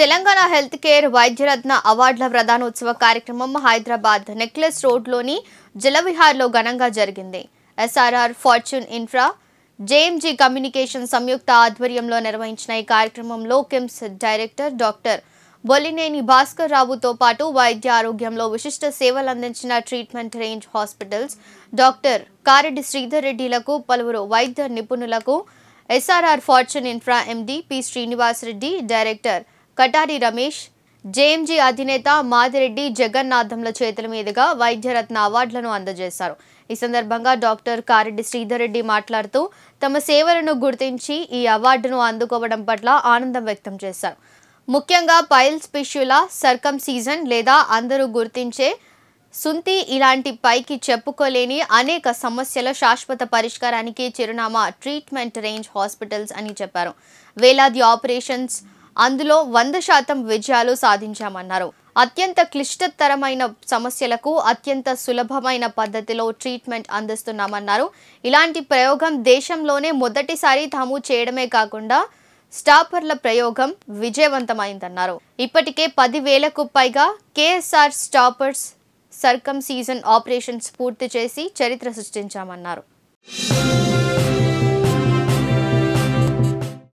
Telangana health care వైద్యరత్న అవార్డుల ప్రధానోత్సవ కార్యక్రమం Hyderabad necklace రోడ్లోని జలవిహార్లో ఘనంగా జరిగింది SRR fortune infra JMG communication సంయుక్త ఆధ్వర్యంలో నిర్వహించిన ఈ కార్యక్రమంలో KIMS director doctor Bollineni Bhaskar రావుతో పాటు వైద్య ఆరోగ్యంలో విశిష్ట సేవలు అందించిన treatment range hospitals doctor Kareddy Sridhar రెడ్డిలకు పలువురు వైద్య నిపుణులకు SRR fortune infra MD P Srinivas Reddy director Katari Ramesh JMG అధినేత మాదిరెడ్డి జగన్నాథంల చేతుల మీదుగా వైద్యరత్న అవార్డులను అందజేశారు ఈ సందర్భంగా డాక్టర్ కారెడ్డి శ్రీధర్ రెడ్డి మాట్లాడుతూ తమ సేవలను గుర్తించి ఈ అవార్డును అందుకోవడం పట్ల ఆనందం వ్యక్తం చేశారు ముఖ్యంగా పైల్స్ పిష్యుల సర్కమ్ సీజన్ లేదా అందరూ గుర్తించే సుంతి ఇలాంటి పైకి చెప్పుకోలేని అనేక సమస్యల శాశ్వత పరిష్కారానికి చిరునామా ట్రీట్మెంట్ రేంజ్ హాస్పిటల్స్ అని చెప్పారు వేలాది ఆపరేషన్స్ అందులో వంద శాతం విజయాలు సాధించామన్నారు అత్యంత క్లిష్టతరమైన సమస్యలకు అత్యంత సులభమైన పద్ధతిలో ట్రీట్మెంట్ అందిస్తున్నామన్నారు ఇలాంటి ప్రయోగం దేశంలోనే మొదటిసారి తాము చేయడమే కాకుండా స్టాపర్ల ప్రయోగం విజయవంతమైందన్నారు ఇప్పటికే పదివేలకు పైగా KSR staplers circumcision operations పూర్తి చేసి చరిత్ర సృష్టించామన్నారు